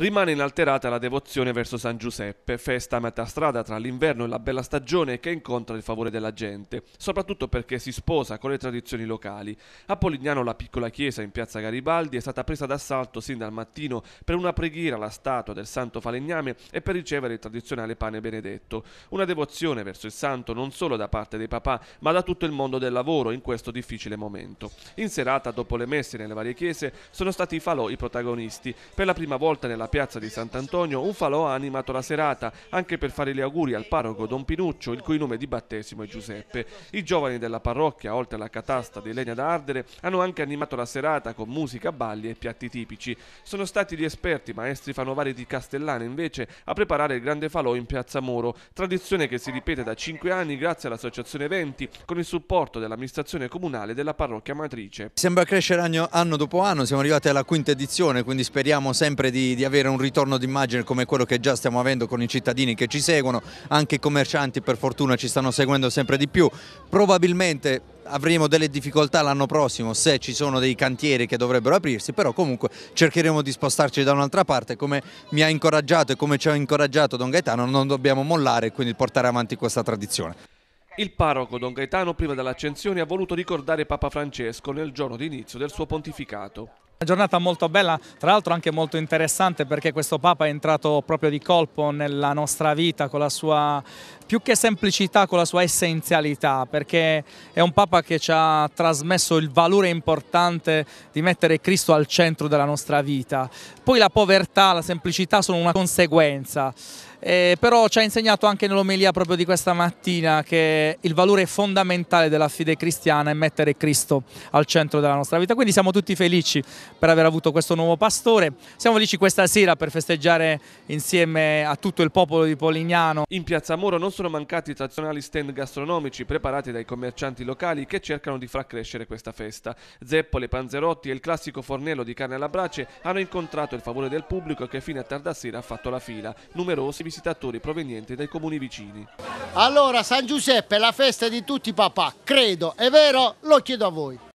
Rimane inalterata la devozione verso San Giuseppe, festa a metà strada tra l'inverno e la bella stagione che incontra il favore della gente, soprattutto perché si sposa con le tradizioni locali. A Polignano la piccola chiesa in piazza Garibaldi è stata presa d'assalto sin dal mattino per una preghiera alla statua del santo falegname e per ricevere il tradizionale pane benedetto. Una devozione verso il santo non solo da parte dei papà, ma da tutto il mondo del lavoro in questo difficile momento. In serata, dopo le messe nelle varie chiese, sono stati i falò i protagonisti. Per la prima volta nella piazza di Sant'Antonio un falò ha animato la serata anche per fare gli auguri al parroco Don Pinuccio, il cui nome di battesimo è Giuseppe. I giovani della parrocchia, oltre alla catasta di legna da ardere, hanno anche animato la serata con musica, balli e piatti tipici. Sono stati gli esperti, maestri fanovari di Castellana invece, a preparare il grande falò in piazza Moro, tradizione che si ripete da cinque anni grazie all'associazione Venti, con il supporto dell'amministrazione comunale della parrocchia matrice. Sembra crescere anno, anno dopo anno, siamo arrivati alla quinta edizione, quindi speriamo sempre di, di avere un ritorno d'immagine come quello che già stiamo avendo con i cittadini che ci seguono, anche i commercianti per fortuna ci stanno seguendo sempre di più, probabilmente avremo delle difficoltà l'anno prossimo se ci sono dei cantieri che dovrebbero aprirsi, però comunque cercheremo di spostarci da un'altra parte, come mi ha incoraggiato e come ci ha incoraggiato Don Gaetano, non dobbiamo mollare e quindi portare avanti questa tradizione. Il parroco Don Gaetano prima dell'accensione ha voluto ricordare Papa Francesco nel giorno d'inizio del suo pontificato. Una giornata molto bella, tra l'altro anche molto interessante perché questo Papa è entrato proprio di colpo nella nostra vita con la sua più che semplicità, con la sua essenzialità, perché è un Papa che ci ha trasmesso il valore importante di mettere Cristo al centro della nostra vita. Poi la povertà, la semplicità sono una conseguenza eh, però ci ha insegnato anche nell'omelia proprio di questa mattina che il valore fondamentale della fede cristiana è mettere Cristo al centro della nostra vita, quindi siamo tutti felici per aver avuto questo nuovo pastore, siamo felici questa sera per festeggiare insieme a tutto il popolo di Polignano. In Piazza Moro non sono mancati i tradizionali stand gastronomici preparati dai commercianti locali che cercano di far crescere questa festa. Zeppole, panzerotti e il classico fornello di carne alla brace hanno incontrato il favore del pubblico che fino a tarda sera ha fatto la fila. Numerosi visitatori provenienti dai comuni vicini. Allora San Giuseppe è la festa di tutti i papà, credo, è vero? Lo chiedo a voi.